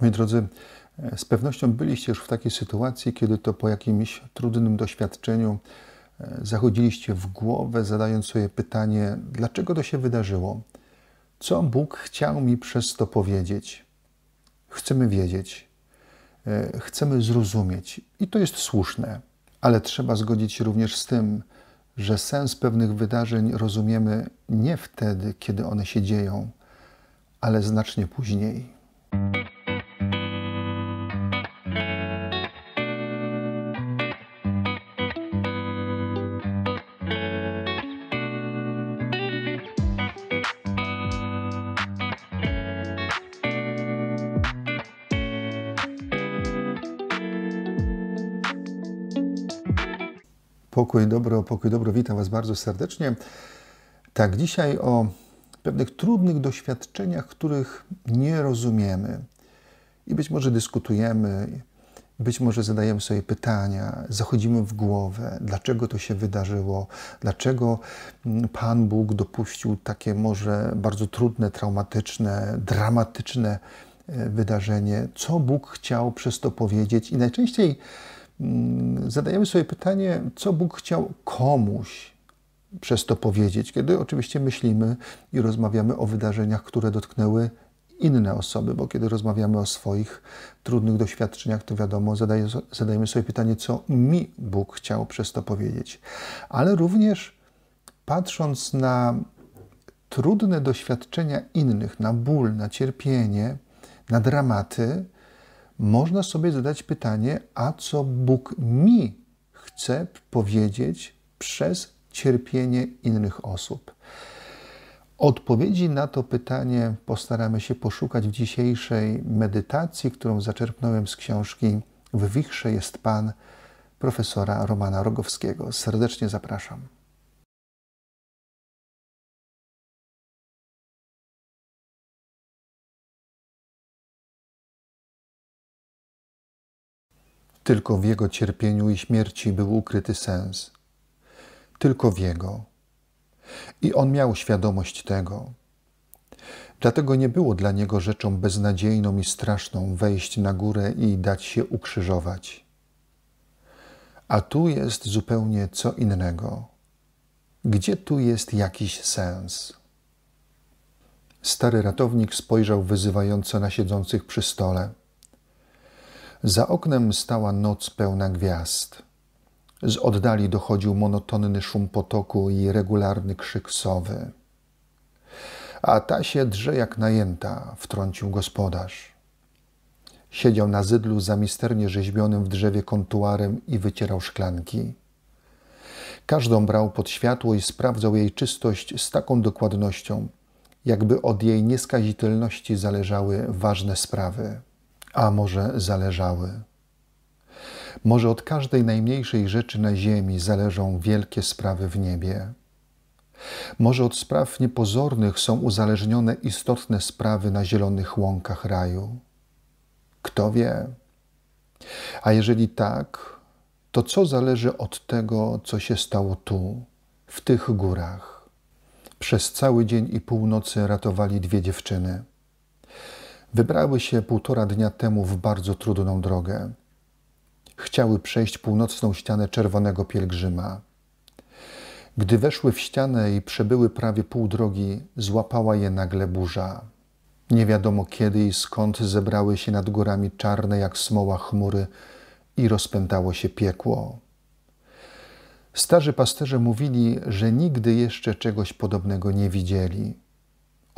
Moi drodzy, e, z pewnością byliście już w takiej sytuacji, kiedy to po jakimś trudnym doświadczeniu e, zachodziliście w głowę, zadając sobie pytanie, dlaczego to się wydarzyło? Co Bóg chciał mi przez to powiedzieć? Chcemy wiedzieć, e, chcemy zrozumieć i to jest słuszne, ale trzeba zgodzić się również z tym, że sens pewnych wydarzeń rozumiemy nie wtedy, kiedy one się dzieją, ale znacznie później. Pokój, dobro, pokój, dobro. Witam Was bardzo serdecznie. Tak, dzisiaj o pewnych trudnych doświadczeniach, których nie rozumiemy. I być może dyskutujemy, być może zadajemy sobie pytania, zachodzimy w głowę, dlaczego to się wydarzyło, dlaczego mm, Pan Bóg dopuścił takie może bardzo trudne, traumatyczne, dramatyczne e, wydarzenie, co Bóg chciał przez to powiedzieć. I najczęściej Mm, zadajemy sobie pytanie, co Bóg chciał komuś przez to powiedzieć, kiedy oczywiście myślimy i rozmawiamy o wydarzeniach, które dotknęły inne osoby, bo kiedy rozmawiamy o swoich trudnych doświadczeniach, to wiadomo, zadajemy sobie pytanie, co mi Bóg chciał przez to powiedzieć. Ale również patrząc na trudne doświadczenia innych, na ból, na cierpienie, na dramaty, można sobie zadać pytanie, a co Bóg mi chce powiedzieć przez cierpienie innych osób? Odpowiedzi na to pytanie postaramy się poszukać w dzisiejszej medytacji, którą zaczerpnąłem z książki W Wichrze jest Pan profesora Romana Rogowskiego. Serdecznie zapraszam. Tylko w Jego cierpieniu i śmierci był ukryty sens. Tylko w Jego. I on miał świadomość tego. Dlatego nie było dla niego rzeczą beznadziejną i straszną wejść na górę i dać się ukrzyżować. A tu jest zupełnie co innego. Gdzie tu jest jakiś sens? Stary ratownik spojrzał wyzywająco na siedzących przy stole. Za oknem stała noc pełna gwiazd. Z oddali dochodził monotonny szum potoku i regularny krzyk sowy. A ta się drze jak najęta, wtrącił gospodarz. Siedział na zydlu za misternie rzeźbionym w drzewie kontuarem i wycierał szklanki. Każdą brał pod światło i sprawdzał jej czystość z taką dokładnością, jakby od jej nieskazitelności zależały ważne sprawy a może zależały. Może od każdej najmniejszej rzeczy na ziemi zależą wielkie sprawy w niebie. Może od spraw niepozornych są uzależnione istotne sprawy na zielonych łąkach raju. Kto wie? A jeżeli tak, to co zależy od tego, co się stało tu, w tych górach? Przez cały dzień i północy ratowali dwie dziewczyny wybrały się półtora dnia temu w bardzo trudną drogę. Chciały przejść północną ścianę Czerwonego Pielgrzyma. Gdy weszły w ścianę i przebyły prawie pół drogi, złapała je nagle burza. Nie wiadomo kiedy i skąd zebrały się nad górami czarne jak smoła chmury i rozpętało się piekło. Starzy pasterze mówili, że nigdy jeszcze czegoś podobnego nie widzieli.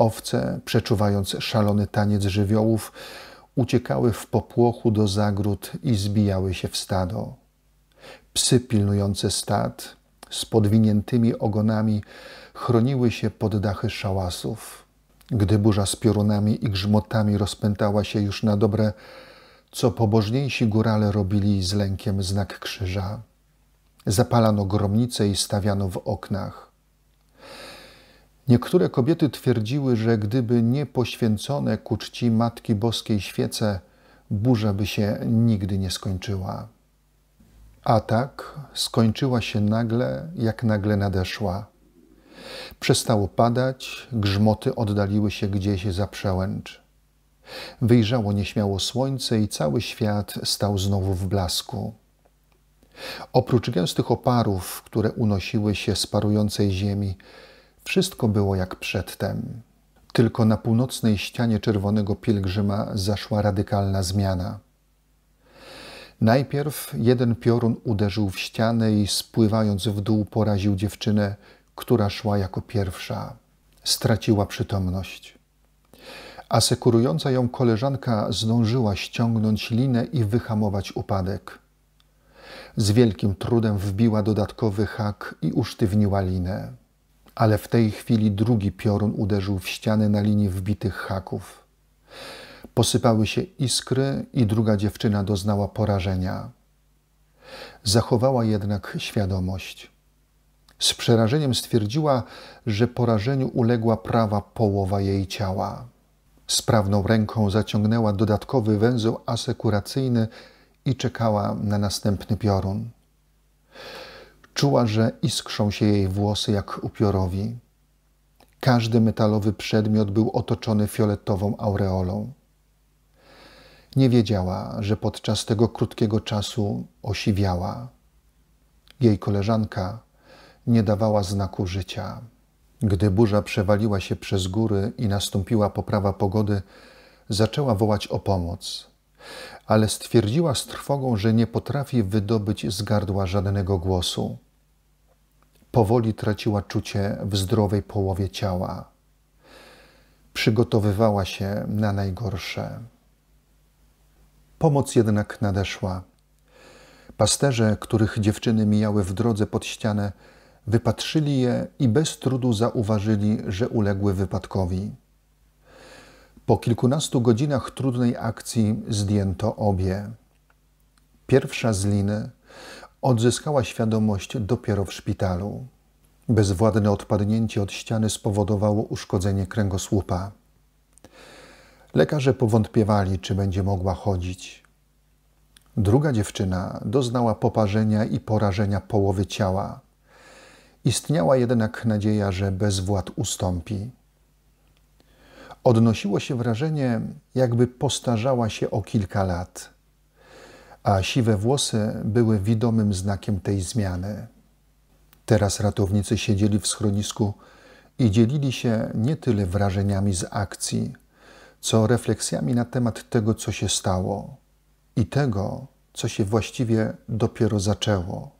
Owce, przeczuwając szalony taniec żywiołów, uciekały w popłochu do zagród i zbijały się w stado. Psy pilnujące stad z podwiniętymi ogonami chroniły się pod dachy szałasów. Gdy burza z piorunami i grzmotami rozpętała się już na dobre, co pobożniejsi górale robili z lękiem znak krzyża. Zapalano gromnice i stawiano w oknach. Niektóre kobiety twierdziły, że gdyby nie poświęcone ku czci Matki Boskiej świece, burza by się nigdy nie skończyła. A tak skończyła się nagle, jak nagle nadeszła. Przestało padać, grzmoty oddaliły się gdzieś za przełęcz. Wyjrzało nieśmiało słońce i cały świat stał znowu w blasku. Oprócz gęstych oparów, które unosiły się z parującej ziemi, wszystko było jak przedtem. Tylko na północnej ścianie Czerwonego Pielgrzyma zaszła radykalna zmiana. Najpierw jeden piorun uderzył w ścianę i spływając w dół poraził dziewczynę, która szła jako pierwsza. Straciła przytomność. Asekurująca ją koleżanka zdążyła ściągnąć linę i wyhamować upadek. Z wielkim trudem wbiła dodatkowy hak i usztywniła linę ale w tej chwili drugi piorun uderzył w ścianę na linii wbitych haków. Posypały się iskry i druga dziewczyna doznała porażenia. Zachowała jednak świadomość. Z przerażeniem stwierdziła, że porażeniu uległa prawa połowa jej ciała. Sprawną ręką zaciągnęła dodatkowy węzeł asekuracyjny i czekała na następny piorun. Czuła, że iskrzą się jej włosy jak upiorowi. Każdy metalowy przedmiot był otoczony fioletową aureolą. Nie wiedziała, że podczas tego krótkiego czasu osiwiała. Jej koleżanka nie dawała znaku życia. Gdy burza przewaliła się przez góry i nastąpiła poprawa pogody, zaczęła wołać o pomoc, ale stwierdziła z trwogą, że nie potrafi wydobyć z gardła żadnego głosu powoli traciła czucie w zdrowej połowie ciała. Przygotowywała się na najgorsze. Pomoc jednak nadeszła. Pasterze, których dziewczyny mijały w drodze pod ścianę, wypatrzyli je i bez trudu zauważyli, że uległy wypadkowi. Po kilkunastu godzinach trudnej akcji zdjęto obie. Pierwsza z liny Odzyskała świadomość dopiero w szpitalu. Bezwładne odpadnięcie od ściany spowodowało uszkodzenie kręgosłupa. Lekarze powątpiewali, czy będzie mogła chodzić. Druga dziewczyna doznała poparzenia i porażenia połowy ciała. Istniała jednak nadzieja, że bezwład ustąpi. Odnosiło się wrażenie, jakby postarzała się o kilka lat a siwe włosy były widomym znakiem tej zmiany. Teraz ratownicy siedzieli w schronisku i dzielili się nie tyle wrażeniami z akcji, co refleksjami na temat tego, co się stało i tego, co się właściwie dopiero zaczęło.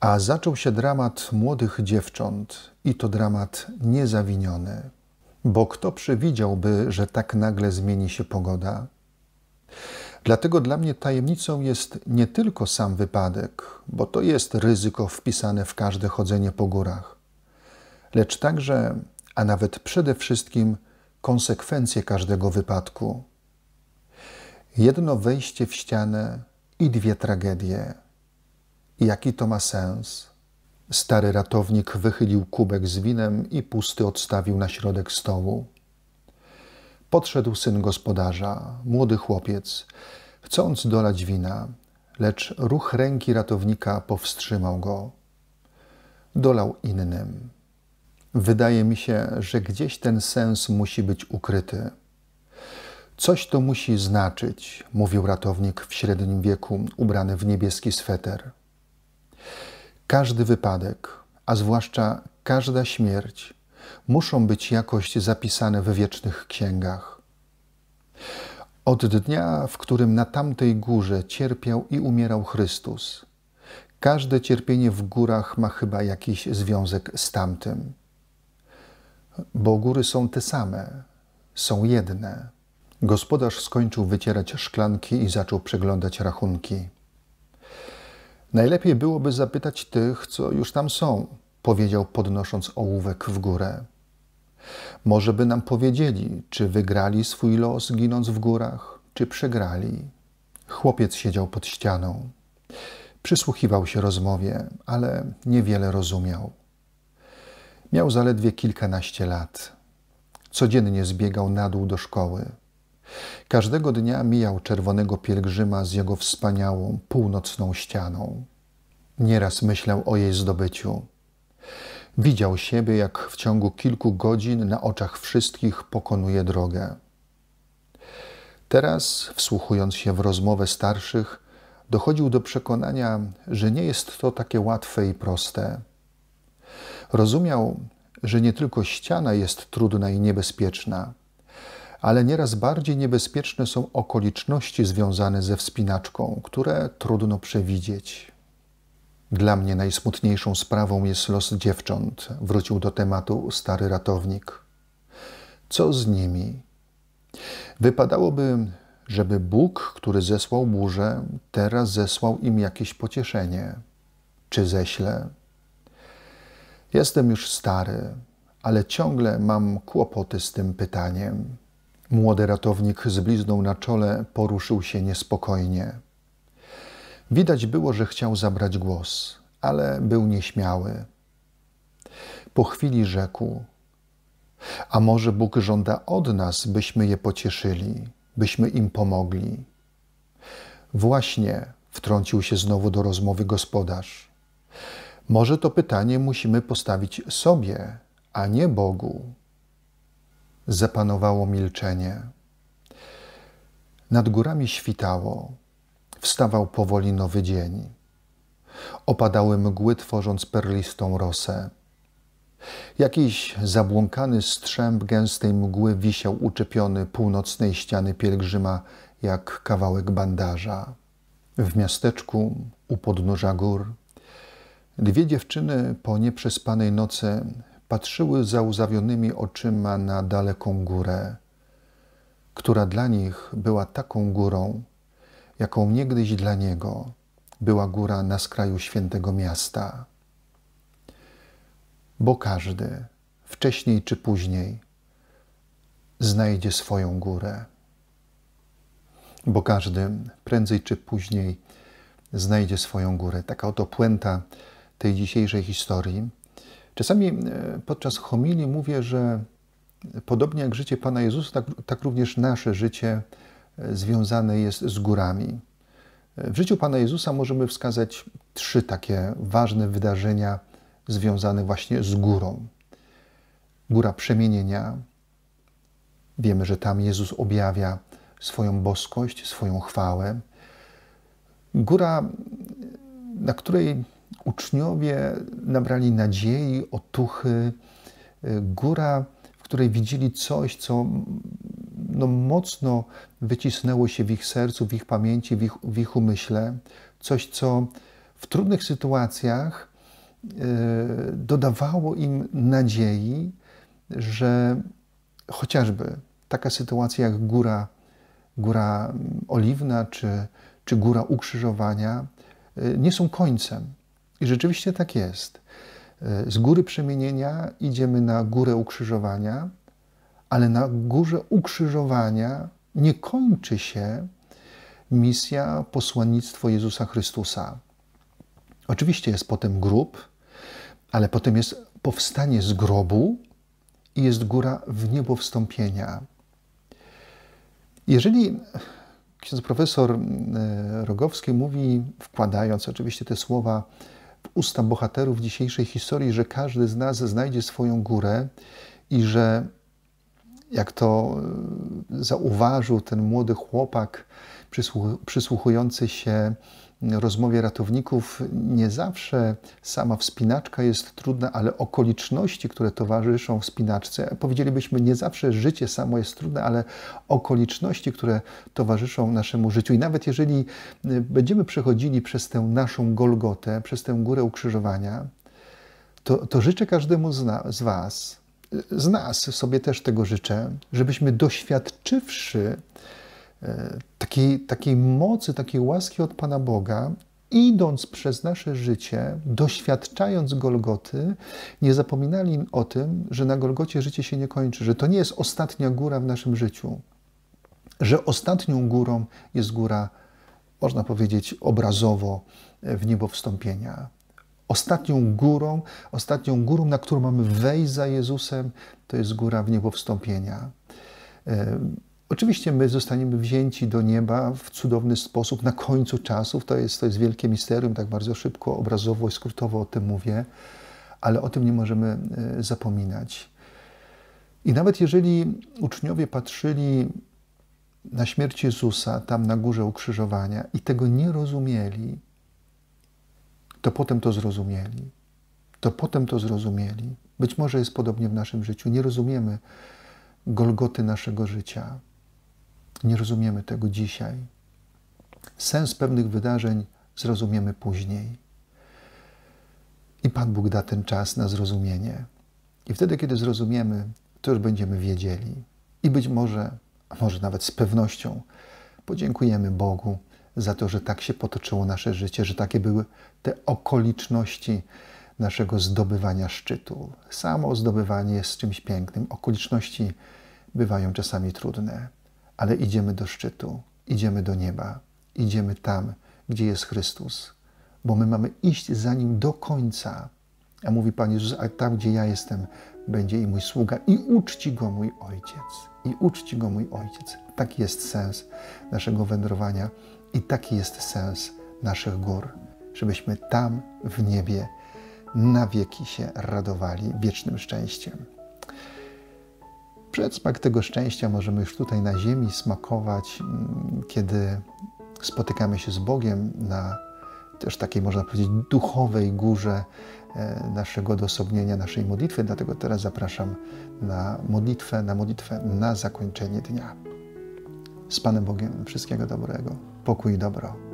A zaczął się dramat młodych dziewcząt i to dramat niezawiniony, bo kto przewidziałby, że tak nagle zmieni się pogoda? Dlatego dla mnie tajemnicą jest nie tylko sam wypadek, bo to jest ryzyko wpisane w każde chodzenie po górach, lecz także, a nawet przede wszystkim, konsekwencje każdego wypadku. Jedno wejście w ścianę i dwie tragedie. Jaki to ma sens? Stary ratownik wychylił kubek z winem i pusty odstawił na środek stołu. Podszedł syn gospodarza, młody chłopiec, chcąc dolać wina, lecz ruch ręki ratownika powstrzymał go. Dolał innym. Wydaje mi się, że gdzieś ten sens musi być ukryty. Coś to musi znaczyć, mówił ratownik w średnim wieku, ubrany w niebieski sweter. Każdy wypadek, a zwłaszcza każda śmierć, muszą być jakoś zapisane w wiecznych księgach. Od dnia, w którym na tamtej górze cierpiał i umierał Chrystus, każde cierpienie w górach ma chyba jakiś związek z tamtym. Bo góry są te same, są jedne. Gospodarz skończył wycierać szklanki i zaczął przeglądać rachunki. Najlepiej byłoby zapytać tych, co już tam są, powiedział podnosząc ołówek w górę. Może by nam powiedzieli, czy wygrali swój los ginąc w górach, czy przegrali. Chłopiec siedział pod ścianą. Przysłuchiwał się rozmowie, ale niewiele rozumiał. Miał zaledwie kilkanaście lat. Codziennie zbiegał na dół do szkoły. Każdego dnia mijał czerwonego pielgrzyma z jego wspaniałą północną ścianą. Nieraz myślał o jej zdobyciu. Widział siebie, jak w ciągu kilku godzin na oczach wszystkich pokonuje drogę. Teraz, wsłuchując się w rozmowę starszych, dochodził do przekonania, że nie jest to takie łatwe i proste. Rozumiał, że nie tylko ściana jest trudna i niebezpieczna, ale nieraz bardziej niebezpieczne są okoliczności związane ze wspinaczką, które trudno przewidzieć. Dla mnie najsmutniejszą sprawą jest los dziewcząt, wrócił do tematu stary ratownik. Co z nimi? Wypadałoby, żeby Bóg, który zesłał burzę, teraz zesłał im jakieś pocieszenie. Czy ześlę? Jestem już stary, ale ciągle mam kłopoty z tym pytaniem. Młody ratownik z blizną na czole poruszył się niespokojnie. Widać było, że chciał zabrać głos, ale był nieśmiały. Po chwili rzekł: A może Bóg żąda od nas, byśmy je pocieszyli, byśmy im pomogli? Właśnie wtrącił się znowu do rozmowy gospodarz. Może to pytanie musimy postawić sobie, a nie Bogu. Zapanowało milczenie. Nad górami świtało. Wstawał powoli nowy dzień. Opadały mgły, tworząc perlistą rosę. Jakiś zabłąkany strzęp gęstej mgły wisiał uczepiony północnej ściany pielgrzyma jak kawałek bandaża. W miasteczku u podnóża gór dwie dziewczyny po nieprzespanej nocy patrzyły zauzawionymi oczyma na daleką górę, która dla nich była taką górą, jaką niegdyś dla niego była góra na skraju świętego miasta. Bo każdy, wcześniej czy później, znajdzie swoją górę. Bo każdy, prędzej czy później, znajdzie swoją górę. Taka oto puenta tej dzisiejszej historii. Czasami e, podczas homilii mówię, że podobnie jak życie Pana Jezusa, tak, tak również nasze życie związane jest z górami. W życiu Pana Jezusa możemy wskazać trzy takie ważne wydarzenia związane właśnie z górą. Góra przemienienia. Wiemy, że tam Jezus objawia swoją boskość, swoją chwałę. Góra, na której uczniowie nabrali nadziei, otuchy. Góra, w której widzieli coś, co no, mocno wycisnęło się w ich sercu, w ich pamięci, w ich, w ich umyśle. Coś, co w trudnych sytuacjach e, dodawało im nadziei, że chociażby taka sytuacja jak góra, góra oliwna czy, czy góra ukrzyżowania e, nie są końcem. I rzeczywiście tak jest. E, z góry przemienienia idziemy na górę ukrzyżowania, ale na górze ukrzyżowania nie kończy się misja, posłannictwo Jezusa Chrystusa. Oczywiście jest potem grób, ale potem jest powstanie z grobu i jest góra w niebo wstąpienia. Jeżeli ksiądz profesor mm, e, Rogowski mówi, wkładając oczywiście te słowa w usta bohaterów dzisiejszej historii, że każdy z nas znajdzie swoją górę i że jak to e, zauważył ten młody chłopak przysłuchujący się rozmowie ratowników, nie zawsze sama wspinaczka jest trudna, ale okoliczności, które towarzyszą wspinaczce, powiedzielibyśmy, nie zawsze życie samo jest trudne, ale okoliczności, które towarzyszą naszemu życiu. I nawet jeżeli e, będziemy przechodzili przez tę naszą Golgotę, przez tę górę ukrzyżowania, to, to życzę każdemu z, z Was, z nas sobie też tego życzę, żebyśmy doświadczywszy e, takiej, takiej mocy, takiej łaski od Pana Boga, idąc przez nasze życie, doświadczając Golgoty, nie zapominali o tym, że na Golgocie życie się nie kończy, że to nie jest ostatnia góra w naszym życiu, że ostatnią górą jest góra, można powiedzieć obrazowo, w niebo wstąpienia ostatnią górą, ostatnią górą, na którą mamy wejść za Jezusem, to jest góra w niebo wstąpienia. E, oczywiście my zostaniemy wzięci do nieba w cudowny sposób na końcu czasów. To jest, to jest wielkie misterium, tak bardzo szybko, obrazowo i skrótowo o tym mówię, ale o tym nie możemy e, zapominać. I nawet jeżeli uczniowie patrzyli na śmierć Jezusa tam na górze ukrzyżowania i tego nie rozumieli, to potem to zrozumieli. To potem to zrozumieli. Być może jest podobnie w naszym życiu. Nie rozumiemy golgoty naszego życia. Nie rozumiemy tego dzisiaj. Sens pewnych wydarzeń zrozumiemy później. I Pan Bóg da ten czas na zrozumienie. I wtedy, kiedy zrozumiemy, to już będziemy wiedzieli. I być może, a może nawet z pewnością, podziękujemy Bogu za to, że tak się potoczyło nasze życie, że takie były te okoliczności naszego zdobywania szczytu. Samo zdobywanie jest czymś pięknym. Okoliczności bywają czasami trudne, ale idziemy do szczytu, idziemy do nieba, idziemy tam, gdzie jest Chrystus, bo my mamy iść za Nim do końca. A mówi Pan Jezus, a tam, gdzie ja jestem, będzie i mój sługa, i uczci go mój ojciec. I uczci go mój ojciec. Taki jest sens naszego wędrowania i taki jest sens naszych gór, żebyśmy tam w niebie na wieki się radowali wiecznym szczęściem. Przedsmak tego szczęścia możemy już tutaj na ziemi smakować, mm, kiedy spotykamy się z Bogiem na też takiej, można powiedzieć, duchowej górze e, naszego odosobnienia, naszej modlitwy. Dlatego teraz zapraszam na modlitwę, na modlitwę na zakończenie dnia. Z Panem Bogiem wszystkiego dobrego pokój i dobro.